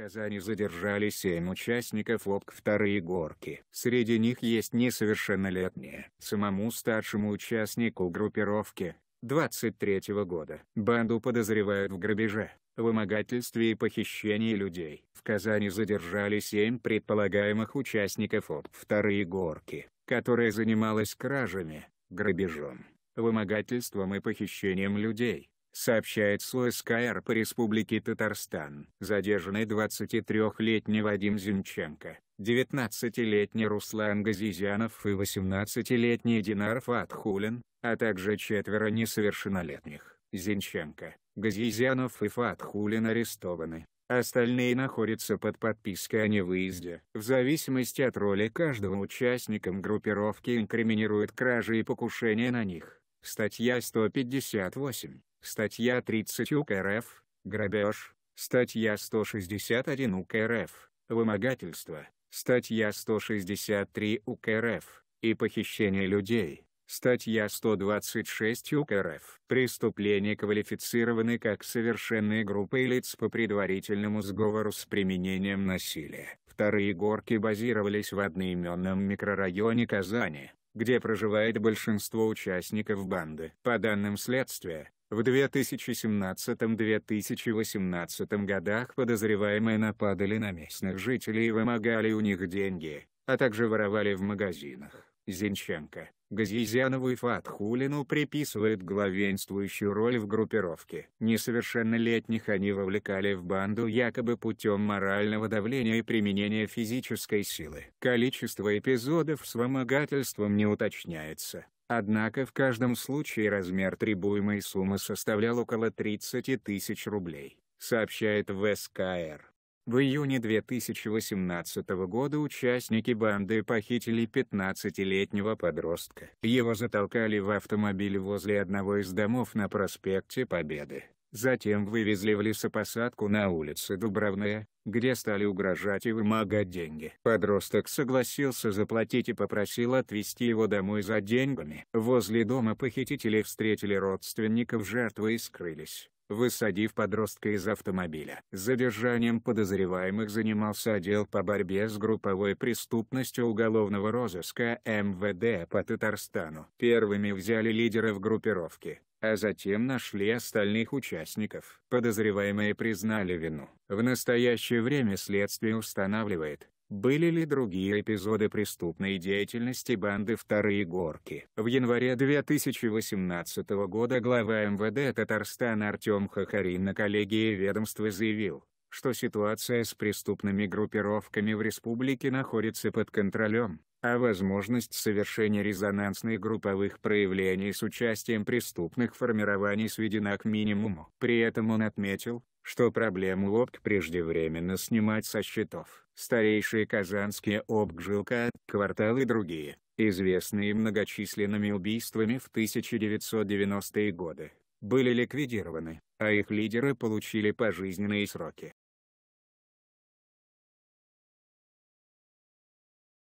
Казани задержали семь участников ОПК «Вторые горки». Среди них есть несовершеннолетние. Самому старшему участнику группировки, 23 -го года. Банду подозревают в грабеже, вымогательстве и похищении людей. В Казани задержали семь предполагаемых участников ОПК «Вторые горки», которая занималась кражами, грабежом, вымогательством и похищением людей сообщает СУСКР по Республике Татарстан. Задержаны 23-летний Вадим Зинченко, 19-летний Руслан Газизянов и 18-летний Динар Фатхулин, а также четверо несовершеннолетних. Зинченко, Газизянов и Фатхулин арестованы. Остальные находятся под подпиской о невыезде. В зависимости от роли каждого участника группировки инкриминируют кражи и покушения на них. Статья 158. Статья 30 УК РФ, грабеж, статья 161 УК РФ, вымогательство, статья 163 УК РФ, и похищение людей, статья 126 УК РФ. Преступления квалифицированы как совершенные группы лиц по предварительному сговору с применением насилия. Вторые горки базировались в одноименном микрорайоне Казани где проживает большинство участников банды. По данным следствия, в 2017-2018 годах подозреваемые нападали на местных жителей и вымогали у них деньги, а также воровали в магазинах. Зинченко, Газизянову и Фатхулину приписывают главенствующую роль в группировке. Несовершеннолетних они вовлекали в банду якобы путем морального давления и применения физической силы. Количество эпизодов с вымогательством не уточняется. Однако в каждом случае размер требуемой суммы составлял около 30 тысяч рублей, сообщает ВСКР. В июне 2018 года участники банды похитили 15-летнего подростка. Его затолкали в автомобиль возле одного из домов на проспекте Победы. Затем вывезли в лесопосадку на улице Дубравная, где стали угрожать и вымогать деньги. Подросток согласился заплатить и попросил отвезти его домой за деньгами. Возле дома похитители встретили родственников жертвы и скрылись высадив подростка из автомобиля. Задержанием подозреваемых занимался отдел по борьбе с групповой преступностью уголовного розыска МВД по Татарстану. Первыми взяли лидеров группировки а затем нашли остальных участников. Подозреваемые признали вину. В настоящее время следствие устанавливает, были ли другие эпизоды преступной деятельности банды «Вторые горки»? В январе 2018 года глава МВД Татарстана Артем Хахарин на коллегии ведомства заявил, что ситуация с преступными группировками в республике находится под контролем а возможность совершения резонансных групповых проявлений с участием преступных формирований сведена к минимуму. При этом он отметил, что проблему ОПК преждевременно снимать со счетов. Старейшие казанские ОПК «Жилка», «Квартал» и другие, известные многочисленными убийствами в 1990-е годы, были ликвидированы, а их лидеры получили пожизненные сроки.